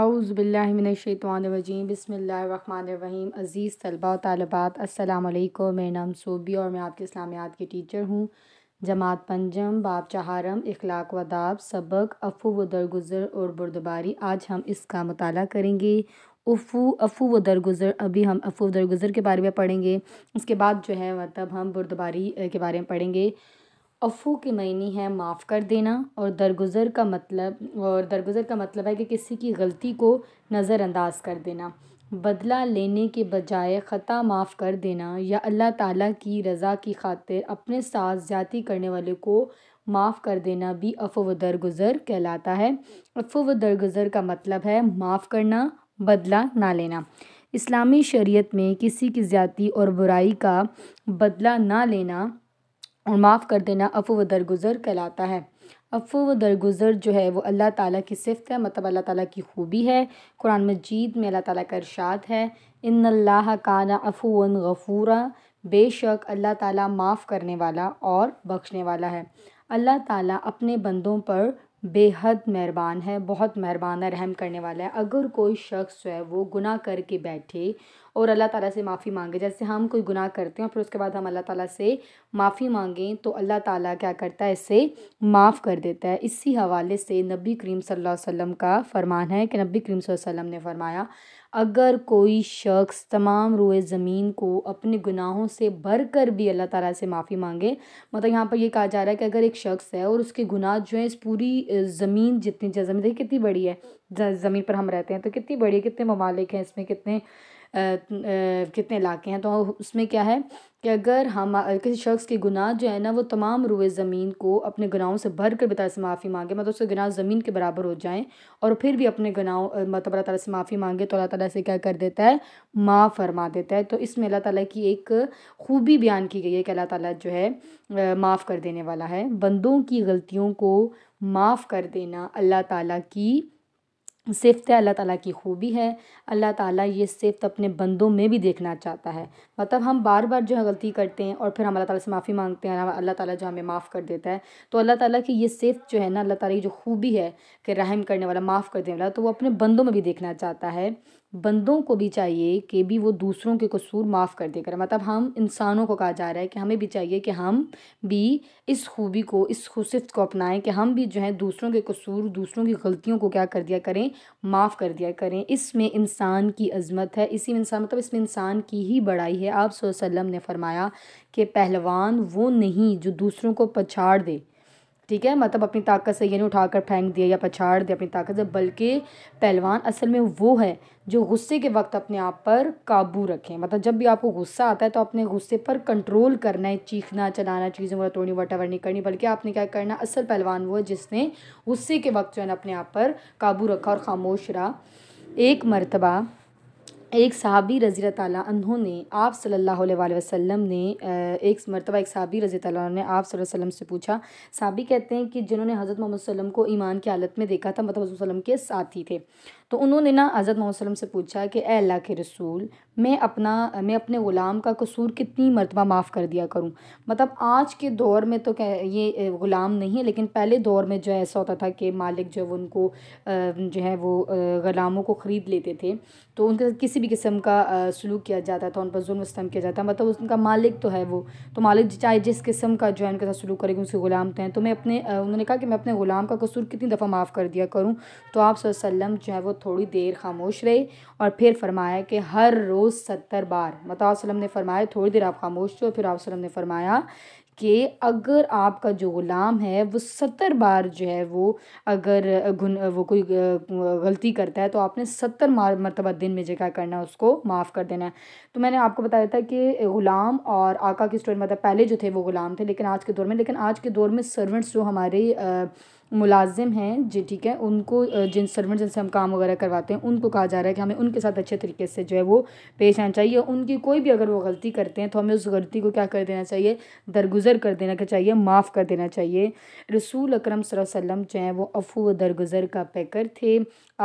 आउज़बिल्लिमिनशैतवानवजीम बसमीम अज़ीज़ तलबा तलबात असलकुम मेरा नाम सोबी और मैं आपके इस्लामियात की टीचर हूँ जमात पंजम बाप चहारम इखलाक वदाब सबक अफू व दरगुजर और बुरदबारी आज हम इसका मताल करेंगे अफू अफू व दरगुजर अभी हम अफू दरगुजर के बारे में पढ़ेंगे उसके बाद जो है मतलब हम बुरदबारी के बारे में पढ़ेंगे अफ़ू के मायने है माफ़ कर देना और दरगुज़र का मतलब और दरगुज़र का मतलब है कि किसी की गलती को नज़रअंदाज कर देना बदला लेने के बजाय ख़ता माफ़ कर देना या अल्लाह ताला की रज़ा की खातिर अपने साथ ज़्यादा करने वाले को माफ़ कर देना भी अफ़ो व दरगुज़र कहलाता है अफ़ो व दरगुज़र का मतलब है माफ़ करना बदला ना लेना इस्लामी शरीयत में किसी की ज़्यादती और बुराई का बदला ना लेना और माफ़ कर देना अफ़ो व दरगुजर कहलाता है अफ़ो व दरगुजर जो है वो अल्लाह ताला की सिफत है मतलब अल्लाह ताला की खूबी है कुरान मजीद में अल्लाह ताला का इरशाद है इन अल्लाह काना अफ़ून गफ़ूरा बेशक अल्लाह ताला माफ़ करने वाला और बख्शने वाला है अल्लाह ताला अपने बंदों पर बेहद मेहरबान है बहुत मेहरबान है रहम करने वाला है अगर कोई शख्स जो है वो गुनाह करके बैठे और अल्लाह ताला से माफ़ी मांगे जैसे हम कोई गुनाह करते हैं और फिर उसके बाद हम अल्लाह ताला से माफ़ी मांगें तो अल्लाह ताला क्या करता है इसे माफ़ कर देता है इसी हवाले से नबी करीम सल्लल्लाहु अलैहि वसल्लम का फ़रमान है कि नबी करीम वसल्लम ने फ़रमाया अगर कोई शख्स तमाम रोए ज़मीन को अपने गुनाहों से भर कर भी अल्लाह ताला से माफ़ी मांगे मतलब यहाँ पर ये कहा जा रहा है कि अगर एक शख्स है और उसके गुनाह जो है इस पूरी ज़मीन जितनी ज़मीन देखिए कितनी बड़ी है ज़मीन पर हम रहते हैं तो कितनी बड़ी है कितने ममालिक हैं इसमें कितने कितने इलाके हैं तो उसमें क्या है कि अगर हम किसी शख्स के गुनाह जो है ना वो तमाम रुए ज़मीन को अपने गुनाहों से भर कर बता से माफ़ी मांगे मतलब उसके गुनाह ज़मीन के बराबर हो जाएं और फिर भी अपने गुनाहों मतलब अल्लाह ताला से माफ़ी मांगे तो अल्लाह ताला से क्या कर देता है माफ़ फरमा देता है तो इसमें अल्लाह ताला की एक खूबी बयान की गई है कि अल्लाह ताला जो है माफ़ कर देने वाला है बंदों की गलतियों को माफ़ कर देना अल्लाह ताला की सिफ्त है अल्लाह ताला की खूबी है अल्लाह ताला ये सिफ्त अपने बंदों में भी देखना चाहता है मतलब हम बार बार जो है गलती करते हैं और फिर हम अल्लाह ताला से माफ़ी मांगते हैं अल्लाह ताला जो हमें माफ़ कर देता है तो अल्लाह ताला की ये सिफ्त जो है ना अल्लाह ताला की जो खूबी है कि रहम करने वाला माफ़ कर देने वाला तो वो अपने बंदों में भी देखना चाहता है बंदों को भी चाहिए कि भी वो दूसरों के कसूर माफ़ कर दिया करें मतलब हम इंसानों को कहा जा रहा है कि हमें भी चाहिए कि हम भी इस खूबी को इस खुशिफ को अपनाएं कि हम भी जो है दूसरों के कसूर दूसरों की गलतियों को क्या कर दिया करें माफ़ कर दिया करें इसमें इंसान की अजमत है इसी में इंसान मतलब इसमें इंसान की ही बड़ाई है आप ने फरमाया कि पहलवान वो नहीं जो दूसरों को पछाड़ दे ठीक है मतलब अपनी ताकत से ये नहीं उठाकर फेंक दिया या पछाड़ दिया अपनी ताकत से बल्कि पहलवान असल में वो है जो गुस्से के वक्त अपने आप पर काबू रखें मतलब जब भी आपको गुस्सा आता है तो अपने गुस्से पर कंट्रोल करना है चीखना चलाना चीज़ें वगैरह तोड़नी वट नहीं करनी बल्कि आपने क्या करना असल पहलवान वो है जिसने गुस्से के वक्त जो है ना अपने आप पर काबू रखा और खामोश रहा एक मरतबा एक सहाबी रज़ी तहों ने आप सल्लल्लाहु अलैहि वसल्लम ने एक मरतबा एक सहाबी रज़ी तला ने आप वसल्लम से पूछा सहाबी कहते हैं कि जिन्होंने हज़रत मोहम्मद वसल्लम को ईमान की हालत में देखा था मतलब वसल्लम के साथी थे तो उन्होंने ना आज़ाद मोहम्मद से पूछा कि ए अल्लाह के रसूल मैं अपना मैं अपने ग़ुलाम का कसूर कितनी मरतबा माफ़ कर दिया करूँ मतलब आज के दौर में तो क्या ये ग़ुलाम नहीं है लेकिन पहले दौर में जो ऐसा होता था कि मालिक जब उनको जो है वो ग़ुलामों को ख़रीद लेते थे तो उनके साथ किसी भी किस्म का सलूक किया जाता था उन पर जुल्म वस्तम किया जाता मतलब उनका मालिक तो है वो तो मालिक चाहे जिस किस्म का जो है उनके साथ सलूक करेगी उसके ग़ुलाम तो हैं तो मैं अपने उन्होंने कहा कि मैं अपने ग़ुलाम का कसूर कितनी दफ़ा माफ़ कर दिया करूँ तो आप वसम जो है वो थोड़ी देर खामोश रहे और फिर फरमाया कि हर रोज़ सत्तर बार मतलब ने फरमाया थोड़ी देर आप खामोश थे और फिर आप ने फरमाया कि अगर आपका जो ग़ुलाम है वो सत्तर बार जो है वो अगर गुन वो कोई गलती करता है तो आपने सत्तर मार मरतबा दिन में जगह करना है उसको माफ़ कर देना है तो मैंने आपको बताया था कि ग़ुलाम और आका की स्टोरी मतलब पहले जो थे वो ग़ुलाम थे लेकिन आज के दौर में लेकिन आज के दौर में सर्वेंट्स जो हमारे मुलाजिम हैं जी ठीक है उनको जिन सर्वेंट जिनसे हम काम वगैरह करवाते हैं उनको कहा जा रहा है कि हमें उनके साथ अच्छे तरीके से जो है वो पेश आना चाहिए उनकी कोई भी अगर वो गलती करते हैं तो हमें उस गलती को क्या कर देना चाहिए दरगुजर कर देना चाहिए माफ़ कर देना चाहिए रसूल अक्रम वसम जो हैं वो अफू व दरगुजर का पैकर थे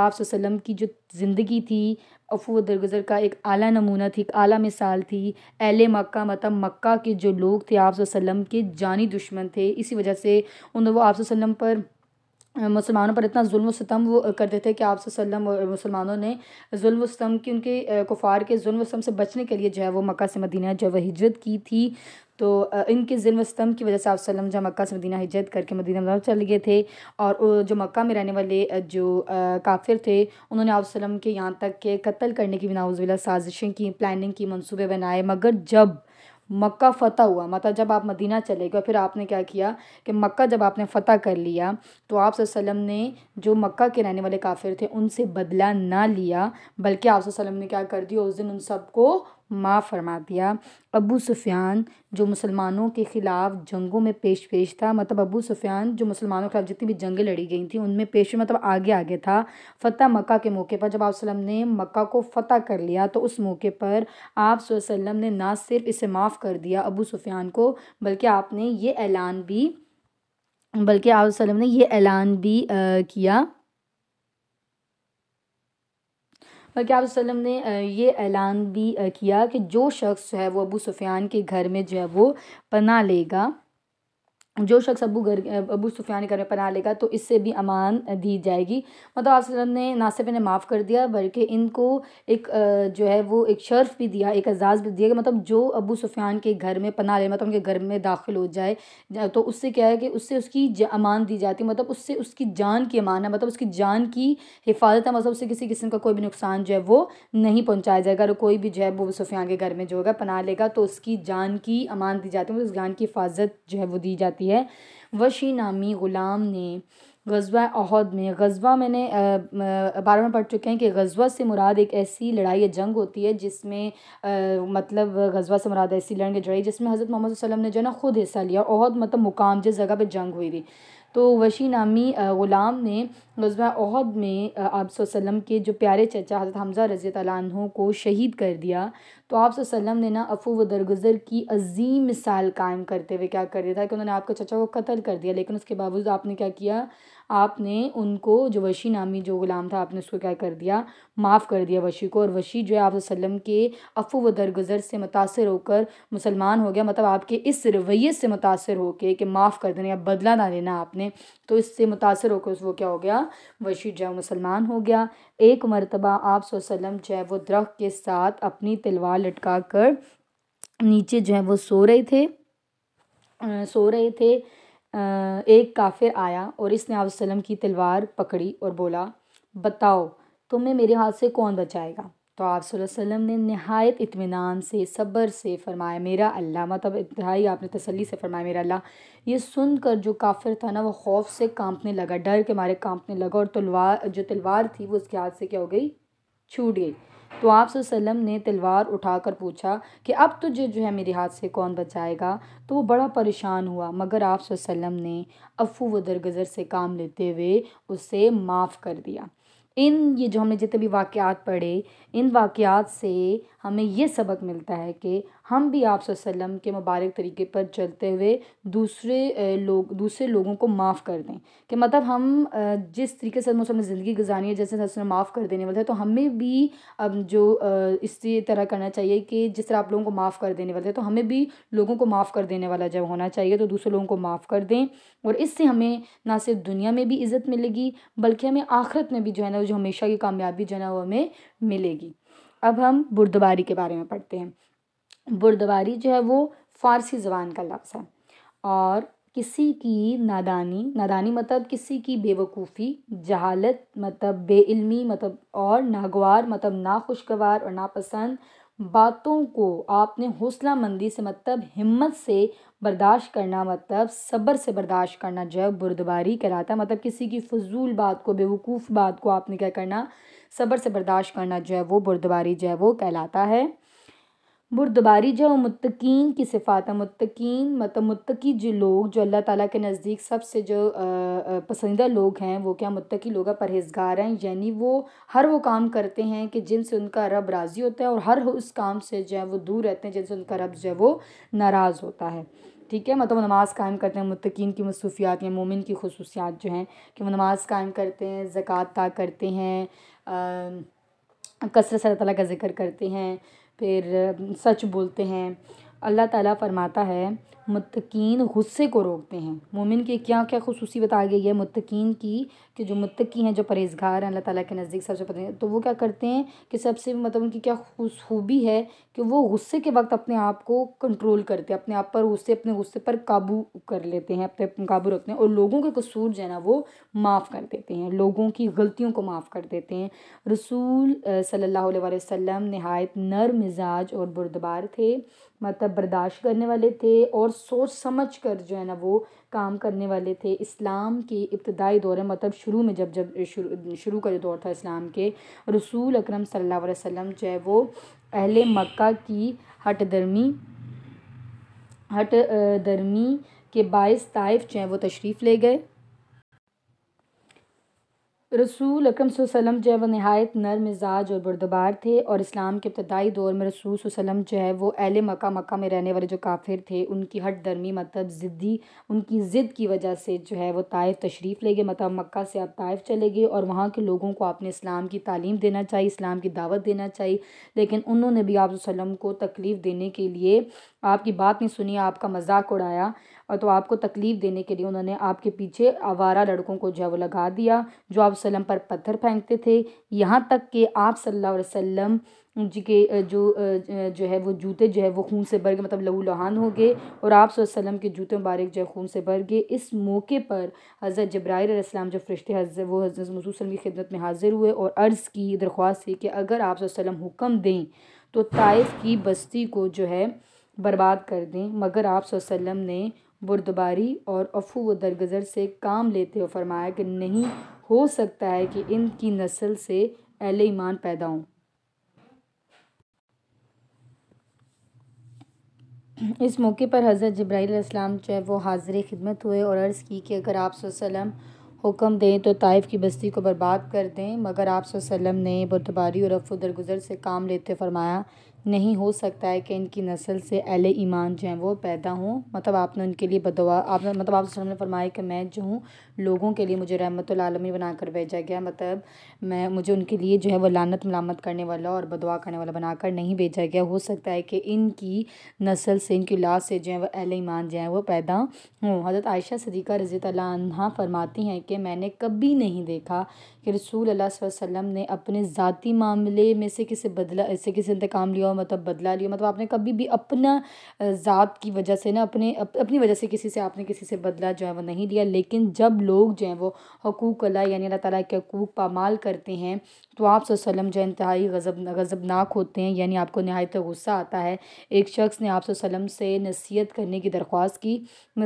आप सल्लम की जो ज़िंदगी थी अफू दरगुजर का एक आला नमूना थी एक आला मिसाल थी अहल मक्का मतलब मक्का के जो लोग थे आप के जानी दुश्मन थे इसी वजह से उन वो आप पर मुसलमानों पर इतना जुल्म सितम वो करते थे कि आप मुसलमानों ने जुल्म सितम की उनके कुफार के जुल्म सितम से बचने के लिए जो है वो मक्का से मदीना जो वह हिजरत की थी तो इनके जुल्म सितम की वजह से आप जब जो मक्का से मदीना हिजरत करके मदीना मतलब चले गए थे और जो मक्का में रहने वाले जो काफिर थे उन्होंने आप के यहाँ तक के कत्ल करने की नाउजविला साजिशें की प्लानिंग की मनसूबे बनाए मगर जब मक्का फ़तह हुआ मतलब जब आप मदीना चले गए फिर आपने क्या किया कि मक्का जब आपने फ़तह कर लिया तो आप ने जो मक्का के रहने वाले काफिर थे उनसे बदला ना लिया बल्कि आप ने क्या कर दिया उस दिन उन सबको माँ फरमा दिया अबू सुफियान जो मुसलमानों के ख़िलाफ़ जंगों में पेश पेश था मतलब अबू सुफियान जो मुसलमानों के खिलाफ जितनी भी जंगें लड़ी गई थी उनमें पेश मतलब आगे आगे था फ़तह मक्का के मौके पर जब आप सल्लम ने मक्का को फ़तह कर लिया तो उस मौके पर आप सल्लम ने ना सिर्फ इसे माफ़ कर दिया अबू सुफियान को बल्कि आपने ये ऐलान भी बल्कि आप ने यह ऐलान भी आ, किया बल्कि आप वसलम ने ये ऐलान भी किया कि जो शख्स जो है वो अबू सुफियान के घर में जो है वो पना लेगा जो शख्स अबू घर अबू सुफियान के घर में पना लेगा तो इससे भी अमान दी जाएगी मतलब आप ने ना सिर्फ इन्हें माफ़ कर दिया बल्कि इनको एक जो है वो एक शर्फ भी दिया एक एजाज़ भी दिया कि मतलब जो अबू सुफियान के घर में पना ले मतलब उनके घर में दाखिल हो जाए तो उससे क्या है कि उससे उसकी अमान दी जाती है मतलब उससे उसकी जान की अमान है मतलब उसकी जान की हिफाजत है मतलब उससे किसी किस्म का कोई भी नुकसान जो है वो नहीं पहुँचाया जाएगा और कोई भी जो है वो सुफियान के घर में जो होगा पना लेगा तो उसकी जान की अमान दी जाती है मतलब उस जान की हिफाजत जो है वो दी जाती है की है वशी नामी ग़ुलाम ने गजवा अहद में गजवा मैंने बारे में पढ़ चुके हैं कि गजवा से मुराद एक ऐसी लड़ाई या जंग होती है जिसमें आ, मतलब गजवा से मुराद ऐसी लड़ाई लड़ाई जिसमें हज़रत मोहम्मद वसलम ने जो है ना ख़ुद हिस्सा लिया अहद मतलब मुकाम जिस जगह पर जंग हुई थी तो वशी नामी ग़ुलाम ने गजबा अहद में आप के जो प्यारे चचा हज़रत हमज़ा रज़ी तहों को शहीद कर दिया तो आप ने ना अफू व दरगुजर की अजीम मिसाल कायम करते हुए क्या कर दिया था कि उन्होंने आपके चचा को कत्ल कर दिया लेकिन उसके बावजूद आपने क्या किया आपने उनको जो वशी नामी जो ग़ुलाम था आपने उसको क्या कर दिया माफ़ कर दिया वशी को और वशी जो है आप वसल्लम के अफू व दरगुजर से मुतासर होकर मुसलमान हो गया मतलब आपके इस रवैये से मुतासर होकर कि माफ़ कर देना या बदला ना लेना आपने तो इससे मुतासर होकर उस वो क्या हो गया वशी जो मुसलमान हो गया एक मरतबा आप सोसलम जो है वो दरख्त के साथ अपनी तलवार लटका कर नीचे जो है वो सो रहे थे आ, सो रहे थे एक काफिर आया और इसने आप की तलवार पकड़ी और बोला बताओ तुम्हें मेरे हाथ से कौन बचाएगा तो आप वसल्लम ने नहायत इतमान से सब्र से फरमाया मेरा अल्लाह मतलब इतहाई आपने तसल्ली से फरमाया मेरा अल्लाह ये सुनकर जो काफिर था ना वो खौफ से कांपने लगा डर के मारे कांपने लगा और तलवार जो तलवार थी वो उसके हाथ से क्या हो गई छूट गई तो आप वसल्लम ने तलवार उठाकर पूछा कि अब तुझे जो है मेरे हाथ से कौन बचाएगा तो वो बड़ा परेशान हुआ मगर आप ने अफू व दरगज़र से काम लेते हुए उसे माफ़ कर दिया इन ये जो हमने जितने भी वाक़ पढ़े इन वाक़ से हमें ये सबक मिलता है कि हम भी आप के मुबारक तरीके पर चलते हुए दूसरे लोग दूसरे लोगों को माफ़ कर दें कि मतलब हम जिस तरीके से मुझसे ज़िंदगी गुजारी है जैसे सर माफ़ कर देने वाले हैं तो हमें भी अब जो इस तरह करना चाहिए कि जिस तरह आप लोगों को माफ़ कर देने वाले हैं तो हमें भी लोगों को माफ़ कर देने वाला जब होना चाहिए तो दूसरे लोगों को माफ़ कर दें और इससे हमें ना सिर्फ दुनिया में भी इज़्ज़त मिलेगी बल्कि हमें आखिरत में भी जो है ना जो हमेशा की कामयाबी जो है ना वो हमें मिलेगी अब हम बुरदबारी के बारे में पढ़ते हैं बुरदवारी जो है वो फ़ारसी ज़बान का लफ्ज़ है और किसी की नादानी नादानी मतलब किसी की बेवकूफ़ी जहालत मतलब बेइल्मी मतलब और नागवार मतलब नाखुशगवार और नापसंद बातों को आपने हौसला मंदी से मतलब हिम्मत से बर्दाश्त करना मतलब सब्र से बर्दाश्त करना जो है बुरदबारी कहलाता है मतलब किसी की फजूल बात को बेवकूफ़ बात को आपने क्या करना सब्र से बर्दाश्त करना जो है वो बुरदबारी जो है वो कहलाता है बुरदबारी जो मुतकीन की सिफ़ात है मुतकीन मतलब मुतकी जो लोग जो अल्लाह ताला के नज़दीक सबसे जो पसंदीदा लोग हैं वो क्या मुतकी लोग परहेजगार हैं यानी वो हर वो काम करते हैं कि जिनसे उनका रब राज़ी होता है और हर उस काम से जो है वो दूर रहते हैं जिनसे उनका रब जो है वो नाराज़ होता है ठीक है मतलब नमाज़ कायम करते हैं मुतकीन की मसूफियात या मोमिन की खसूसियात जो हैं कि वो नमाज़ कायम करते हैं ज़क़़त ता करते हैं कसरत सर तला का जिक्र करते हैं फिर सच बोलते हैं अल्लाह ताला फ़रमाता है मतकीन गुस्से को रोकते हैं मोमिन की क्या क्या खसूसी बताई गई है मतकीन की कि जो मतकी हैं जो परहेजगार हैं अल्लाह ताला के नज़दीक सबसे पता तो वो क्या करते हैं कि सबसे मतलब उनकी क्या खूबी है कि वो गुस्से के वक्त अपने आप को कंट्रोल करते हैं अपने आप पर गुस्से अपने गुस्से पर काबू कर लेते हैं अपने काबू रखते हैं और लोगों के कसूर जो है ना वो माफ़ कर देते हैं लोगों की गलतियों को माफ़ कर देते हैं रसूल सल्ला वसम नहायत नर मिजाज और बुरदबार थे मतलब बर्दाश्त करने वाले थे और सोच समझ कर जो है ना वो काम करने वाले थे इस्लाम के इब्तदाई दौर में मतलब शुरू में जब जब शुरू शुरू का जो दौर था इस्लाम के रसूल अकरम सल्लल्लाहु अलैहि वसल्लम जो है वो अहले मक्का की हट दर्मी हट दर्मी के बायस ताइफ जो है वो तशरीफ़ ले गए रसूल अक्रम वसम जो है वो नहायत नर मिजाज और बुरदबार थे और इस्लाम के इब्तदाई दौर में रसूल वसम जो है वो अहले मक्का मक्का में रहने वाले जो काफिर थे उनकी हट दर्मी मतलब ज़िद्दी उनकी ज़िद की वजह से जो है वो ताइफ तशरीफ़ ले गए मतलब मक्का से आप ताइफ चले गए और वहाँ के लोगों को आपने इस्लाम की तालीम देना चाहिए इस्लाम की दावत देना चाहिए लेकिन उन्होंने भी आप को तकलीफ़ देने के लिए आपकी बात नहीं सुनी आपका मजाक उड़ाया और तो आपको तकलीफ़ देने के लिए उन्होंने आपके पीछे आवारा लड़कों को जो है वो लगा दिया जो आप वसलम पर पत्थर फेंकते थे यहाँ तक कि आप सल्ला वसम जी के जो जो है वो जूते जो है वो खून से भर गए मतलब लहू लहान हो गए और आप सल्लम के जूते मुबारक जो है खून से भर गए इस मौके पर हज़रत जब्राईलम जो फरिश्ते हज़र वो हज़रत मसूसम की खिदमत में हाजिर हुए और अर्ज़ की दरख्वास्त थी कि अगर आप सल्लम हुक्म दें तो ताइफ की बस्ती को जो है बर्बाद कर दें मगर आप वसल्लम ने बुरदबारी और अफू व दरगज़र से काम लेते हुए फरमाया कि नहीं हो सकता है कि इनकी नस्ल से अहल ईमान पैदा हों इस मौके पर हज़रत जब्राईसम जो है वो हाजिर खिदमत हुए और अर्ज़ की कि अगर आप वसल्लम हुक्म दें तो ताइफ़ की बस्ती को बर्बाद कर दें मगर आप वसल्लम ने बुरदबारी और अफू दरगुजर से काम लेते फरमाया नहीं हो सकता है कि इनकी नस्ल से अल ईमान जो हैं वो पैदा हों मतलब आपने उनके लिए बदवा आपने मतलब आप ने फरमाया कि मैं जो हूँ लोगों के लिए मुझे रहमत आलमी बनाकर भेजा गया मतलब मैं मुझे उनके लिए जो है वो लानत मलामत करने वाला और बदवा करने वाला बनाकर नहीं भेजा गया हो सकता है कि इनकी नस्ल से इनकी लाश से जो है वह अहल ईमान जो है वो पैदा हों हज़रत आयशा सदीक़ा रजी तला फरमाती हैं कि मैंने कभी नहीं देखा कि रसूल अल्लाह वसम ने अपने ज़ाती मामले में से किसी बदला से किसी इंतकाम लिया हो मतलब बदला लिया मतलब आपने कभी भी अपना ज़ात की वजह से ना अपने अप, अपनी वजह से किसी से आपने किसी से बदला जो है वह नहीं लिया लेकिन जब लोग जो हैं वो हकूक़ अल्लाह यानी अल्लाह ताला के हकूक़ पामाल करते हैं तो आप वसल्लम जो इंतहाई गज़ब गज़बनाक होते हैं यानी आपको नहायत गुस्सा आता है एक शख्स ने आपलम से नसीहत करने की दरख्वास्त की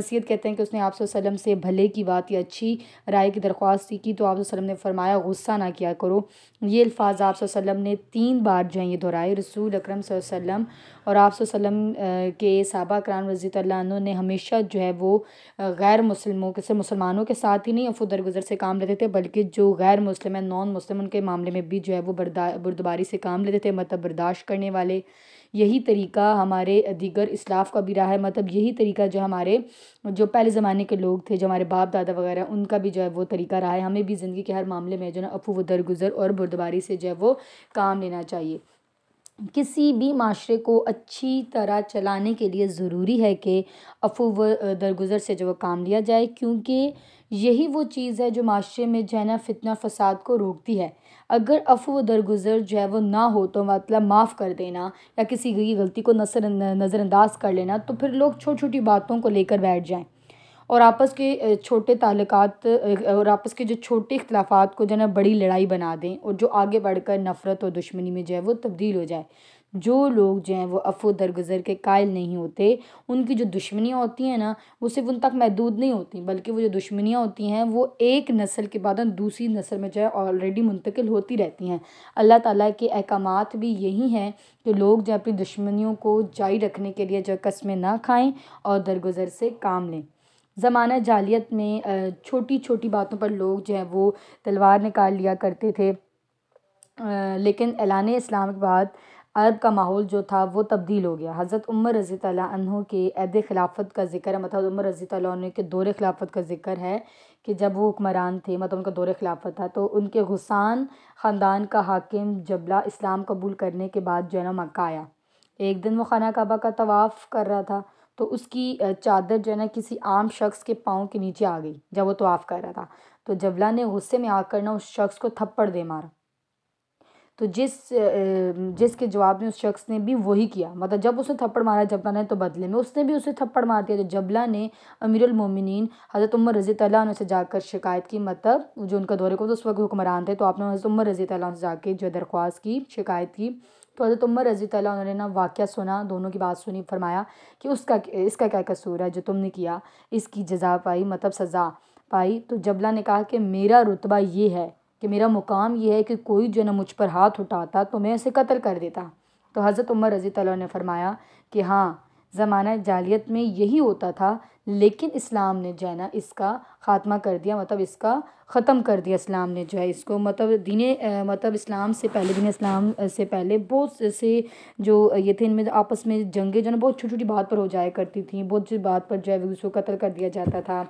नसीहत कहते हैं कि उसने आपसे से भले की बात या अच्छी राय की दरख्वास्त की तो आप वसल्लम ने फरमाया गुस्सा ना किया करो ये अल्फाज आप ने तीन बार जो है ये दोहराए रसूल अक्रम और आप के सबा करान रजीत ने हमेशा जो है वो गैर मुसलमों के मुसलमानों के साथ साथ ही नहीं अफो दरगुजर से काम लेते थे बल्कि जो गैर मुस्लिम है नॉन मुस्लिम उनके मामले में भी जो है वो बर्दा बुरदबारी से काम लेते थे मतलब बर्दाश्त करने वाले यही तरीका हमारे दीगर इसलाफ का भी रहा है मतलब यही तरीका जो हमारे जो पहले ज़माने के लोग थे जो हमारे बाप दादा वगैरह उनका भी जो है वो तरीका रहा है हमें भी ज़िंदगी के हर मामले में जो है ना अफू व दरगुजर और बुरदबारी से जो है वो काम लेना चाहिए किसी भी माशरे को अच्छी तरह चलाने के लिए ज़रूरी है कि अफू व दरगुजर से जो काम लिया जाए क्योंकि यही वो चीज़ है जो माशरे में जो है ना फितना फसाद को रोकती है अगर अफू व दरगुजर जो है वो ना हो तो मतलब माफ़ कर देना या किसी की गलती को नसर नज़रअंदाज कर लेना तो फिर लोग छोटी छोटी बातों को लेकर बैठ जाएँ और आपस के छोटे ताल्लुकात और आपस के जो छोटे इख्लाफात को जो ना बड़ी लड़ाई बना दें और जो आगे बढ़ कर नफ़रत और दुश्मनी में जो है वो तब्दील हो जाए जो लोग जो हैं वो अफो दरगुजर के कायल नहीं होते उनकी जो दुश्मनियाँ होती हैं ना वो सिर्फ उन तक महदूद नहीं होती बल्कि वो जो दुश्मनियाँ होती हैं वो एक नस्ल के बाद दूसरी नस्ल में जो है ऑलरेडी मुंतकिल होती रहती हैं अल्लाह ताला के अहकाम भी यही हैं कि लोग जो अपनी दुश्मनियों को जारी रखने के लिए जो कस्में ना खाएँ और दरगुजर से काम लें ज़माना जालियत में छोटी छोटी बातों पर लोग जो हैं वो तलवार निकाल लिया करते थे लेकिन एलान इस्लाम के बाद अरब का माहौल जो था वो तब्दील हो गया हज़रत उमर रज़ी तहों के अहद खिलाफत का जिक्र है मतलब उमर रज़ी तहों के दौर खिलाफत का जिक्र है कि जब वो हुक्मरान थे मतलब उनका दौर खिलाफत था तो उनके हुसान ख़ानदान का हाकिम जबला इस्लाम कबूल करने के बाद जो है ना मक्का आया एक दिन वो खाना काबा का तवाफ़ कर रहा था तो उसकी चादर जो है ना किसी आम शख्स के पाँव के नीचे आ गई जब वो तो आफ़ कर रहा था तो जबला ने गुस्से में आकर ना उस शख्स को थप्पड़ दे मारा तो जिस जिसके जवाब में उस शख्स ने भी वही किया मतलब जब उसने थप्पड़ मारा जबला ने तो बदले में उसने भी उसे थप्पड़ मार दिया तो जबला ने अमीरमिन हज़रत उमर रज़ी तैन से जाकर शिकायत की मतलब जो उनका दौरे को तो उस वक्त हुक्मरान थे तो आपने हज़रत उमर रज़ी तैन से जाके जो दरख्वास्त की शिकायत की तो हज़रत उमर रजी तला उन्होंने ना वाक़ सुना दोनों की बात सुनी फरमाया कि उसका इसका क्या कसूर है जो तुमने किया इसकी जजा पाई मतलब सज़ा पाई तो जबला ने कहा कि मेरा रुतबा ये है कि मेरा मुकाम ये है कि कोई जो ना मुझ पर हाथ उठाता तो मैं उसे कत्ल कर देता तो हज़रत उमर रजी तला ने फरमाया कि हाँ ज़माना जालियत में यही होता था लेकिन इस्लाम ने जो है ना इसका ख़ात्मा कर दिया मतलब इसका ख़त्म कर दिया इस्लाम ने जो है इसको मतलब दीन मतलब इस्लाम से पहले दिन इस्लाम से पहले बहुत से जो ये थे इनमें आपस में जंगे जो है ना बहुत छोटी छोटी बात पर हो जाया करती थी बहुत सी बात पर जो है उसको कत्ल कर दिया जाता था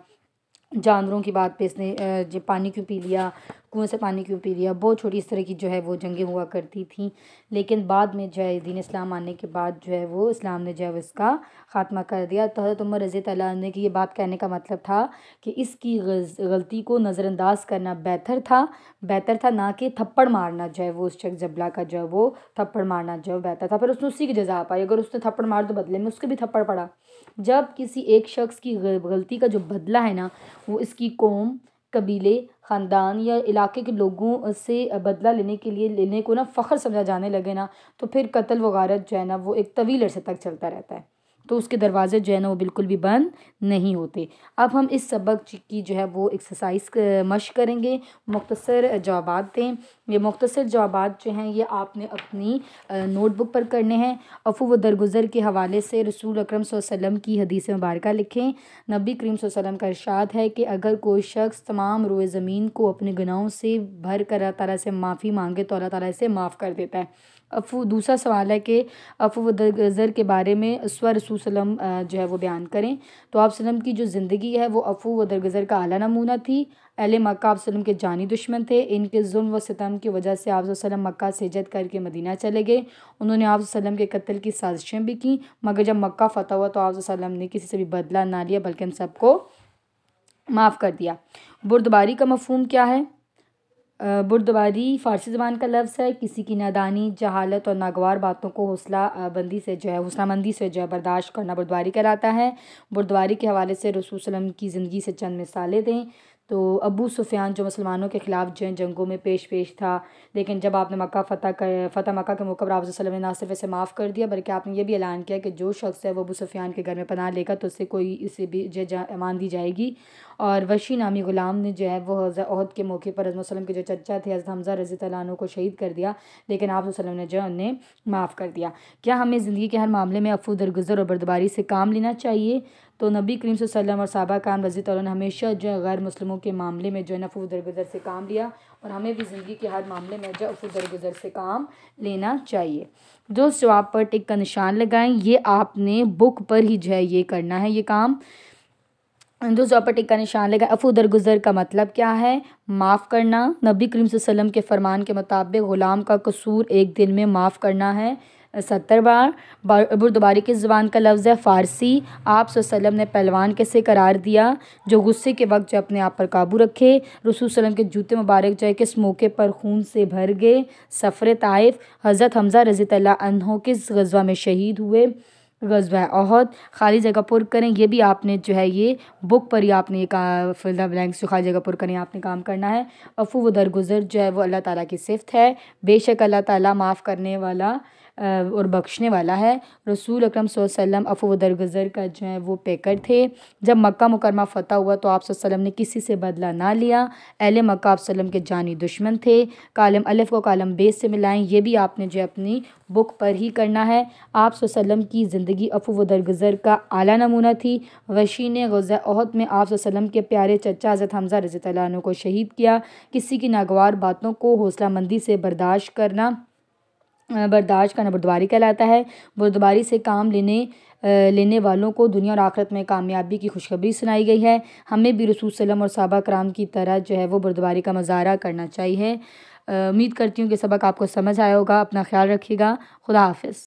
जानवरों की बात पे इसने जो पानी क्यों पी लिया कुएं से पानी क्यों पी लिया बहुत छोटी इस तरह की जो है वो जंगें हुआ करती थी लेकिन बाद में जो है दीन इस्लाम आने के बाद जो है वो इस्लाम ने जो है इसका ख़ात्मा कर दिया तो हज़रत उमर रज़ी ने की ये बात कहने का मतलब था कि इसकी गलती को नज़रअंदाज करना बेहतर था बेहतर था ना कि थप्पड़ मारना जो है वो उस शख्स जबला का जो है वो थप्पड़ मारना जो है बेहतर था फिर उसने उसी की जजा पाई अगर उसने थप्पड़ मार तो बदले में उसके भी थप्पड़ पड़ा जब किसी एक शख्स की गलती का जो बदला है ना वो इसकी कौम कबीले ख़ानदान या इलाके के लोगों से बदला लेने के लिए लेने को ना फ़ख्र समझा जाने लगे ना तो फिर कत्ल वगारत जो है ना वो एक तवील अरसे तक चलता रहता है तो उसके दरवाज़े जो है ना वो बिल्कुल भी बंद नहीं होते अब हम इस सबक की जो है वो एक्सरसाइज मश करेंगे मुख्तसर जवाब दें ये मुख्तसर जवाब जो हैं ये आपने अपनी नोटबुक पर करने हैं अफू व दरगुजर के हवाले से रसूल अक्रम वसम की हदीस मुबारक लिखें नबी करीम वसम का इरशाद है कि अगर कोई शख्स तमाम रोए ज़मीन को अपने गुनाहों से भर कर अल्लाह ताली से माफ़ी मांगे तो अल्लाह ताली से माफ़ कर देता है अफू दूसरा सवाल है कि अफू गज़र के बारे में स्वर रसूसलम जो है वो बयान करें तो आप सलम की जो ज़िंदगी है वो अफू गज़र का आला नमूना थी अहले मक्का आप सलम के जानी दुश्मन थे इनके जुल्म व सितम की वजह से आप सलम मक्का से जद करके मदीना चले गए उन्होंने आप सलम के कत्ल की साजिशें भी कं मगर जब मक् फतह हुआ तो आप सलम ने किसी से भी बदला ना लिया बल्कि हम सबको माफ़ कर दिया बुरदबारी का मफहम क्या है बुर्दबारी फ़ारसी ज़बान का लफ्ज़ है किसी की नादानी जहालत और नागवार बातों को हौसला बंदी से जो है हौसलामंदी से जो है बर्दाश्त करना बुर्दबारी कहलाता है बुर्दबारी के हवाले से रसूल वसम की ज़िंदगी से चंद मिसालें दें तो अबू सुफियान जो मुसलमानों के ख़िलाफ़ जो जंगों में पेश पेश था लेकिन जब आपने मक्का फ़तह कर फ़तह मक्का के मौके पर आप वसलम ने ना सिर्फ इसे माफ़ कर दिया बल्कि आपने ये भी ऐलान किया कि जो शख्स है वो अबू सुफियान के घर में पनाह लेगा तो उससे कोई इसे भी मान दी जाएगी और वशी नामी ग़ुलाम ने जो है वो अहद के मौके पर वसलम के जो चचा थे हज़रत हमज़ा रजी तैन को शहीद कर दिया लेकिन आप ने जो है उन्हें माफ़ कर दिया क्या हमें ज़िंदगी के हर मामले में अफू दरगुजर और बर्दबारी से काम लेना चाहिए तो नबी करीम सल्लम और साहबा काम रजी ने हमेशा जो है गैर मुस्लिमों के मामले में जो है नफू दरगुजर से काम लिया और हमें भी ज़िंदगी के हर मामले में जो है दरगुजर से काम लेना चाहिए जो जवाब पर टिक का निशान लगाएं ये आपने बुक पर ही जो है ये करना है ये काम जो चौपटी का निशान लगा अफू दरगुजर का मतलब क्या है माफ़ करना नबी करीम वसल्लम के फरमान के मुताबिक ग़ुलाम का कसूर एक दिन में माफ़ करना है सत्तर बार बुरदबारी की ज़बान का लफ्ज़ है फ़ारसी आप वसलम ने पहलवान कैसे करार दिया जो गुस्से के वक्त जो अपने आप पर काबू रखे रसूल वसलम के जूते मुबारक जो है किस मौके पर खून से भर गए सफ़र ताइफ हज़रत हमज़ा रजी तहों के गजवा में शहीद हुए गजवा अहद खाली जगह पुर करें यह भी आपने जो है ये बुक पर ही आपने ये कहा ब्लैंक से खाली जगह पुर करें आपने काम करना है अफू व दरगुजर जो है वो अल्लाह ताला की सिफत है बेशक अल्लाह ताला माफ़ करने वाला और बख्शने वाला है रसूल अक्रम सल्लम अफो दरगज़र का जो है वो पैकर थे जब मक्का मुकरमा फ़तह हुआ तो आप सल्लम ने किसी से बदला ना लिया अहल मक् आपलम के जानी दुश्मन थे कालम अलफ़ को कालम बेस से मिलाएं ये भी आपने जो अपनी बुक पर ही करना है आप सल्लम की ज़िंदगी अफो दरगज़र का आला नमूना थी वशीन ने अहद में आप सल्लम के प्यारे चचा हज़रत हमज़ा रज़ी को शहीद किया किसी की नागवार बातों को हौसला मंदी से बर्दाश्त करना बर्दाश्त करना बुरदबारी कहलाता है बुरदबारी से काम लेने लेने वालों को दुनिया और आखरत में कामयाबी की खुशखबरी सुनाई गई है हमें भी रसूल सलम और सबा कराम की तरह जो है वो बुरदबारी का मजारा करना चाहिए उम्मीद करती हूँ कि सबक आपको समझ आया होगा अपना ख्याल रखिएगा खुदा हाफ